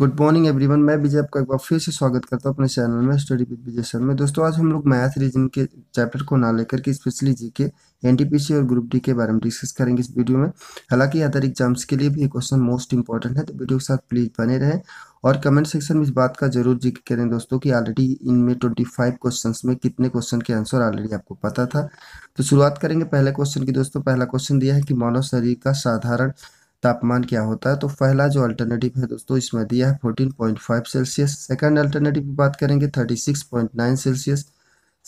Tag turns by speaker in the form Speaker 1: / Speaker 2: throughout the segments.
Speaker 1: good morning everyone मैं विजय आपका एक बार फिर से स्वागत करता हूँ अपने चैनल में स्टडी विद विजय सर में दोस्तों आज हम लोग मैथ रीजन के चैप्टर को ना लेकर के स्पेशली जी के एन और ग्रुप डी के बारे में डिस्कस करेंगे इस वीडियो में हालांकि अदर एग्जाम्स के लिए भी ये क्वेश्चन मोस्ट इंपॉर्टेंट है तो वीडियो के साथ प्लीज बने रहे और कमेंट सेक्शन में इस बात का जरूर जिक्र करें दोस्तों कि ऑलरेडी इनमें ट्वेंटी फाइव क्वेश्चन में कितने क्वेश्चन के आंसर ऑलरेडी आपको पता था तो शुरुआत करेंगे पहले क्वेश्चन की दोस्तों पहला क्वेश्चन दिया है कि मानव शरीर का साधारण तापमान क्या होता है तो पहला जो अल्टरनेटिव है दोस्तों इसमें दिया है 14.5 सेल्सियस सेकंड अल्टरनेटिव की बात करेंगे 36.9 सेल्सियस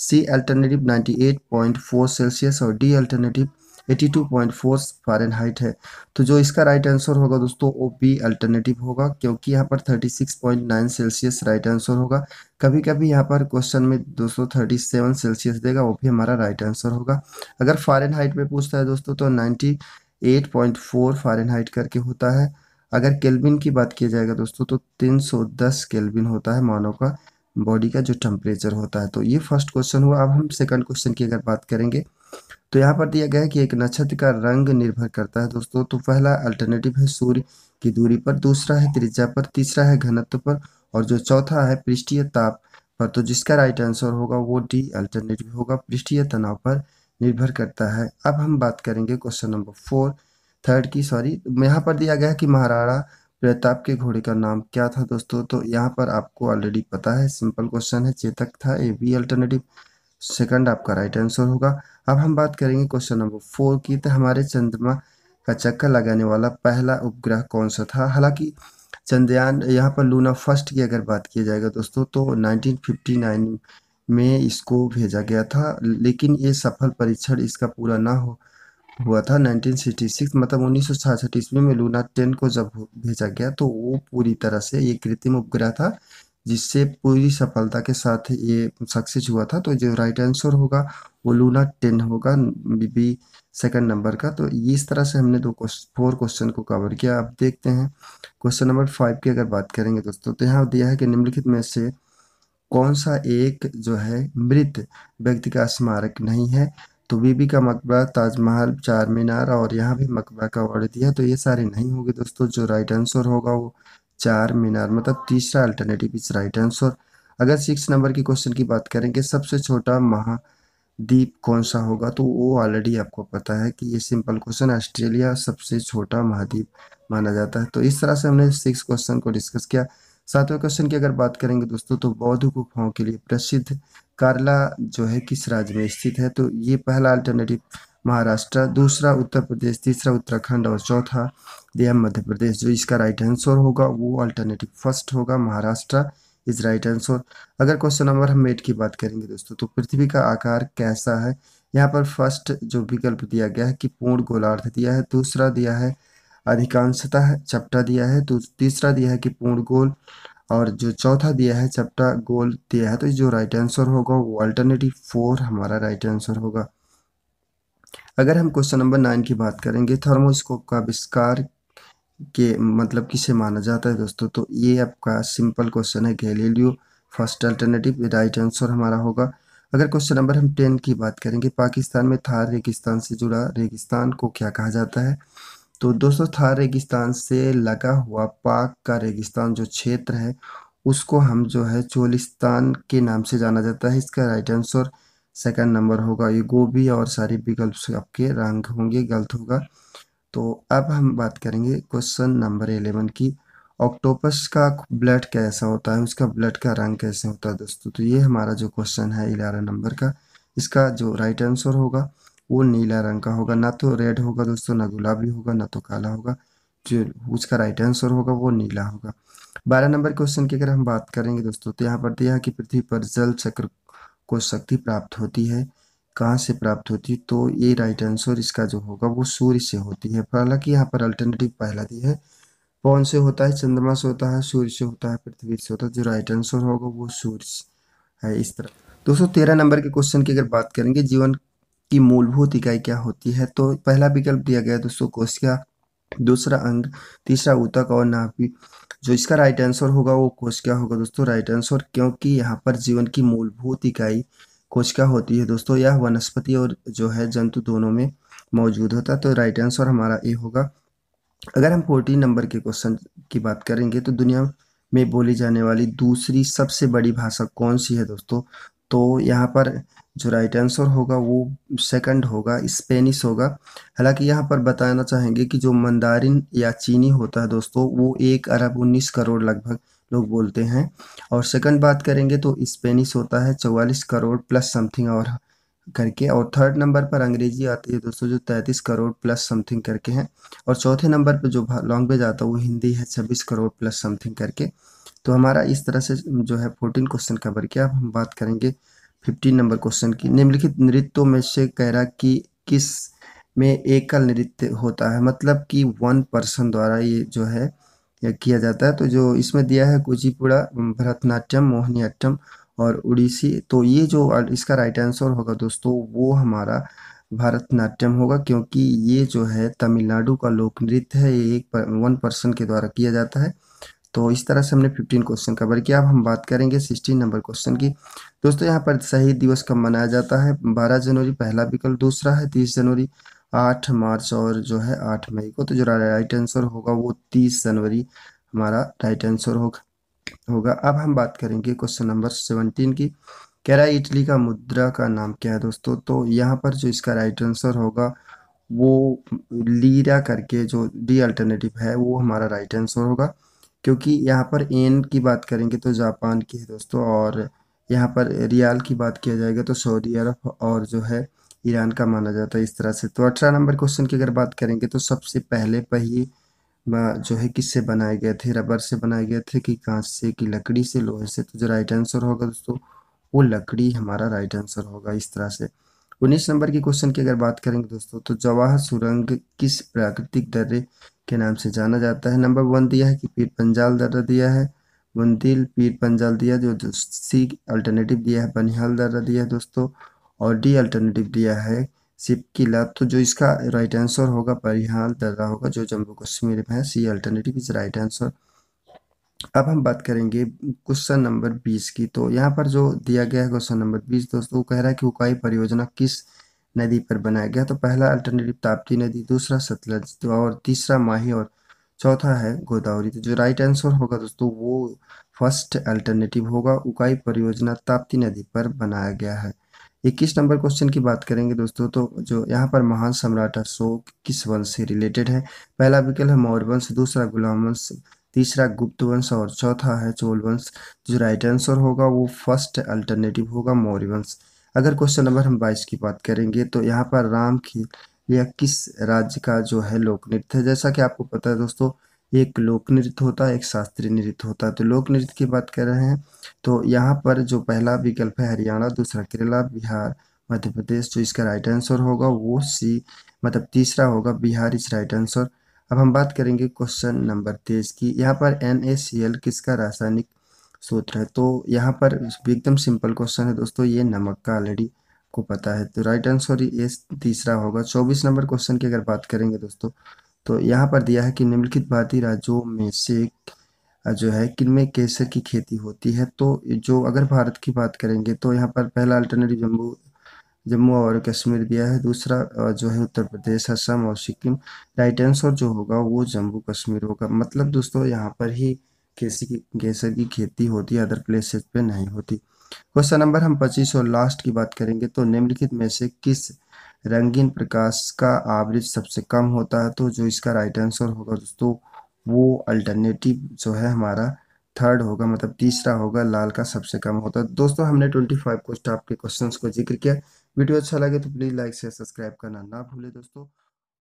Speaker 1: सी अल्टरनेटिव 98.4 सेल्सियस और डी अल्टरनेटिव 82.4 फारेनहाइट है तो जो इसका राइट आंसर होगा दोस्तों वो बी अल्टरनेटिव होगा क्योंकि यहाँ पर 36.9 सेल्सियस राइट आंसर होगा कभी कभी यहाँ पर क्वेश्चन में दोस्तों 37 सेल्सियस देगा वो भी हमारा राइट आंसर होगा अगर फारेनहाइट में पूछता है दोस्तों तो 90 8.4 फ़ारेनहाइट करके होता है अगर केल्विन की बात किया जाएगा दोस्तों तो 310 केल्विन होता है मानव का बॉडी का जो टेम्परेचर होता है तो ये फर्स्ट क्वेश्चन हुआ अब हम सेकंड क्वेश्चन की अगर बात करेंगे तो यहाँ पर दिया गया है कि एक नक्षत्र का रंग निर्भर करता है दोस्तों तो पहला अल्टरनेटिव है सूर्य की दूरी पर दूसरा है त्रिज्या पर तीसरा है घनत्व पर और जो चौथा है पृष्ठीय ताप पर तो जिसका राइट आंसर होगा वो डी अल्टरनेटिव होगा पृष्ठीय तनाव पर निर्भर करता है अब हम बात करेंगे क्वेश्चन नंबर फोर थर्ड की सॉरी यहाँ पर दिया गया है कि महाराणा प्रताप के घोड़े का नाम क्या था दोस्तों तो यहाँ पर आपको ऑलरेडी पता है सिंपल क्वेश्चन है चेतक था ए बी अल्टरनेटिव सेकंड आपका राइट आंसर होगा अब हम बात करेंगे क्वेश्चन नंबर फोर की तो हमारे चंद्रमा का चक्कर लगाने वाला पहला उपग्रह कौन सा था हालांकि चंद्रयान यहाँ पर लूना फर्स्ट की अगर बात किया जाएगा दोस्तों तो नाइनटीन में इसको भेजा गया था लेकिन ये सफल परीक्षण इसका पूरा ना हो हुआ था 1966 मतलब उन्नीस सौ ईस्वी में लूना टेन को जब भेजा गया तो वो पूरी तरह से ये कृत्रिम उपग्रह था जिससे पूरी सफलता के साथ ये सक्सेस हुआ था तो जो राइट आंसर होगा वो लूना टेन होगा बी सेकंड नंबर का तो इस तरह से हमने दो फोर क्वेश्चन को कवर किया अब देखते हैं क्वेश्चन नंबर फाइव की अगर बात करेंगे दोस्तों तो यहाँ दिया है कि निम्नलिखित में से कौन सा एक जो है मृत व्यक्ति का स्मारक नहीं है तो बीबी का मकबरा ताजमहल चार मीनार और यहाँ भी मकबरा का वर्ड दिया तो ये सारे नहीं होंगे दोस्तों जो राइट आंसर होगा वो चार मीनार मतलब तीसरा अल्टरनेटिव इज राइट आंसर अगर सिक्स नंबर के क्वेश्चन की बात करेंगे सबसे छोटा महाद्वीप कौन सा होगा तो वो ऑलरेडी आपको पता है कि ये सिंपल क्वेश्चन ऑस्ट्रेलिया सबसे छोटा महाद्वीप माना जाता है तो इस तरह से हमने सिक्स क्वेश्चन को डिस्कस किया सातवें क्वेश्चन की अगर बात करेंगे दोस्तों तो बौद्ध गुफाओं के लिए प्रसिद्ध कारला जो है किस राज्य में स्थित है तो ये पहला अल्टरनेटिव महाराष्ट्र दूसरा उत्तर प्रदेश तीसरा उत्तराखंड और चौथा दिया मध्य प्रदेश जो इसका राइट आंसर होगा वो अल्टरनेटिव फर्स्ट होगा महाराष्ट्र इज राइट आंसर अगर क्वेश्चन नंबर हम एट की बात करेंगे दोस्तों तो पृथ्वी का आकार कैसा है यहाँ पर फर्स्ट जो विकल्प दिया गया है कि पूर्ण गोलार्ध दिया है दूसरा दिया है अधिकांशतः चपटा दिया है तो तीसरा दिया है कि पूर्ण गोल और जो चौथा दिया है चपटा गोल दिया है तो जो राइट आंसर होगा वो अल्टरनेटिव फोर हमारा राइट आंसर होगा अगर हम क्वेश्चन नंबर नाइन की बात करेंगे थर्मोस्कोप का आविष्कार के मतलब किसे माना जाता है दोस्तों तो ये आपका सिंपल क्वेश्चन है Galileo first alternative right answer हमारा होगा अगर क्वेश्चन नंबर हम टेन की बात करेंगे पाकिस्तान में थार रेगिस्तान से जुड़ा रेगिस्तान को क्या कहा जाता है तो दोस्तों थार रेगिस्तान से लगा हुआ पाक का रेगिस्तान जो क्षेत्र है उसको हम जो है चोलिस्तान के नाम से जाना जाता है इसका राइट आंसर सेकंड नंबर होगा ये गोभी और सारे विकल्प आपके रंग होंगे गलत होगा तो अब हम बात करेंगे क्वेश्चन नंबर एलेवन की ऑक्टोपस का ब्लड कैसा होता है उसका ब्लड का रंग कैसे होता है दोस्तों तो ये हमारा जो क्वेश्चन है ग्यारह नंबर का इसका जो राइट आंसर होगा वो नीला रंग का होगा ना तो रेड होगा दोस्तों ना गुलाबी होगा ना तो काला होगा जो उसका राइट आंसर होगा वो नीला होगा बारह नंबर क्वेश्चन की अगर हम बात करेंगे दोस्तों तो यहाँ पर दिया है कि पृथ्वी पर जल चक्र को शक्ति प्राप्त होती है कहाँ से प्राप्त होती है तो ये राइट आंसर इसका जो होगा वो सूर्य से होती है हालांकि यहाँ पर अल्टरनेटिव पहला दी है कौन से होता है चंद्रमा से होता है सूर्य से होता है पृथ्वी से होता है जो राइट आंसर होगा वो सूर्य है इस तरह दोस्तों तेरह नंबर के क्वेश्चन की अगर बात करेंगे जीवन की मूलभूत इकाई क्या होती है तो पहला विकल्प दिया गया दोस्तों कोशिका दूसरा अंग तीसरा ऊतक और नाभि जो इसका राइट आंसर होगा वो कोशिका होगा दोस्तों राइट आंसर क्योंकि यहाँ पर जीवन की मूलभूत इकाई कोशिका होती है दोस्तों यह वनस्पति और जो है जंतु दोनों में मौजूद होता है तो राइट आंसर हमारा ए होगा अगर हम फोर्टीन नंबर के क्वेश्चन की बात करेंगे तो दुनिया में बोली जाने वाली दूसरी सबसे बड़ी भाषा कौन सी है दोस्तों तो यहाँ पर जो राइट आंसर होगा वो सेकंड होगा स्पेनिश होगा हालांकि यहाँ पर बताना चाहेंगे कि जो मंदारिन या चीनी होता है दोस्तों वो एक अरब उन्नीस करोड़ लगभग लोग बोलते हैं और सेकंड बात करेंगे तो स्पेनिश होता है चौवालीस करोड़ प्लस समथिंग और करके और थर्ड नंबर पर अंग्रेजी आती है दोस्तों जो तैंतीस करोड़ प्लस समथिंग करके हैं और चौथे नंबर पर जो लैंग्वेज आता है वो हिंदी है छब्बीस करोड़ प्लस समथिंग करके तो हमारा इस तरह से जो है फोर्टीन क्वेश्चन कवर किया अब हम बात करेंगे फिफ्टीन नंबर क्वेश्चन की निम्नलिखित नृत्यों में से कहरा कि किस में एकल नृत्य होता है मतलब कि वन पर्सन द्वारा ये जो है यह किया जाता है तो जो इसमें दिया है कुचिपुड़ा भरतनाट्यम मोहिनीअट्टम और उड़ीसी तो ये जो इसका राइट आंसर होगा दोस्तों वो हमारा भरतनाट्यम होगा क्योंकि ये जो है तमिलनाडु का लोक नृत्य है ये एक पर, वन पर्सन के द्वारा किया जाता है तो इस तरह से हमने 15 क्वेश्चन कवर किया अब हम बात करेंगे 16 नंबर क्वेश्चन की दोस्तों यहाँ पर शहीद दिवस कब मनाया जाता है 12 जनवरी पहला विकल्प दूसरा है 30 जनवरी 8 मार्च और जो है 8 मई को तो जो राइट आंसर होगा वो 30 जनवरी हमारा राइट आंसर होगा होगा अब हम बात करेंगे क्वेश्चन नंबर सेवनटीन की कह रहा है इटली का मुद्रा का नाम क्या है दोस्तों तो यहाँ पर जो इसका राइट आंसर होगा वो लीरा करके जो डी अल्टरनेटिव है वो हमारा राइट आंसर होगा क्योंकि यहाँ पर एन की बात करेंगे तो जापान की है दोस्तों और यहाँ पर रियाल की बात किया जाएगा तो सऊदी अरब और जो है ईरान का माना जाता है इस तरह से तो अठारह नंबर क्वेश्चन की अगर बात करेंगे तो सबसे पहले पहिए जो है किससे बनाए गए थे रबर से बनाए गए थे कि कांच से कि लकड़ी से लोहे से तो जो राइट आंसर होगा दोस्तों वो लकड़ी हमारा राइट आंसर होगा इस तरह से उन्नीस नंबर की क्वेश्चन की अगर बात करेंगे दोस्तों तो जवाहर सुरंग किस प्राकृतिक दर्रे के नाम से जाना जाता है नंबर वन दिया है कि पीर पंजाल दर्रा दिया है बुंदील पीर पंजाल दिया जो सी अल्टरनेटिव दिया है बनिहाल दर्रा दिया है दोस्तों और डी अल्टरनेटिव दिया है सिप की लाभ तो जो इसका राइट आंसर होगा बनिहाल दर्रा होगा जो जम्मू कश्मीर में है C alternative is right answer अब हम बात करेंगे क्वेश्चन नंबर बीस की तो यहाँ पर जो दिया गया है क्वेश्चन नंबर बीस दोस्तों वो कह रहा है कि उकाई परियोजना किस नदी पर बनाया गया तो पहला अल्टरनेटिव ताप्ती नदी दूसरा सतलज तो और तीसरा माही और चौथा है गोदावरी तो जो राइट आंसर होगा दोस्तों वो फर्स्ट अल्टरनेटिव होगा उकाई परियोजना ताप्ती नदी पर बनाया गया है इक्कीस नंबर क्वेश्चन की बात करेंगे दोस्तों तो जो यहाँ पर महान सम्राट अशोक किस वंश से रिलेटेड है पहला विकल्प है मौर्य वंश दूसरा गुलाम वंश तीसरा गुप्त वंश और चौथा है चोल वंश जो राइट आंसर होगा वो फर्स्ट अल्टरनेटिव होगा मौर्य वंश अगर क्वेश्चन नंबर हम बाईस की बात करेंगे तो यहाँ पर राम की या किस राज्य का जो है लोक नृत्य है जैसा कि आपको पता है दोस्तों एक लोक नृत्य होता है एक शास्त्रीय नृत्य होता है तो लोक नृत्य की बात कर रहे हैं तो यहाँ पर जो पहला विकल्प है हरियाणा दूसरा केरला बिहार मध्य प्रदेश जो तो इसका राइट आंसर होगा वो सी मतलब तीसरा होगा बिहार इस राइट आंसर अब हम बात करेंगे क्वेश्चन नंबर तेईस की यहाँ पर एन किसका रासायनिक सूत्र है तो यहाँ पर एकदम सिंपल क्वेश्चन है दोस्तों ये नमक का ऑलरेडी को पता है तो राइट आंसर ये तीसरा होगा चौबीस नंबर क्वेश्चन की अगर बात करेंगे दोस्तों तो यहाँ पर दिया है कि निम्नलिखित भारतीय राज्यों में से जो है किन में केसर की खेती होती है तो जो अगर भारत की बात करेंगे तो यहाँ पर पहला अल्टरनेटिव जम्मू जम्मू और कश्मीर दिया है दूसरा जो है उत्तर प्रदेश असम और सिक्किम राइट आंसर जो होगा वो जम्मू कश्मीर होगा मतलब दोस्तों यहाँ पर ही केसी की केसर की खेती होती है अदर प्लेसेस पे नहीं होती क्वेश्चन नंबर हम पच्चीस और लास्ट की बात करेंगे तो निम्नलिखित में से किस रंगीन प्रकाश का आवरेज सबसे कम होता है तो जो इसका राइट आंसर होगा दोस्तों वो अल्टरनेटिव जो है हमारा थर्ड होगा मतलब तीसरा होगा लाल का सबसे कम होता है दोस्तों हमने ट्वेंटी फाइव को स्टाफ के क्वेश्चंस को जिक्र किया वीडियो अच्छा लगे तो प्लीज़ लाइक शेयर सब्सक्राइब करना ना भूले दोस्तों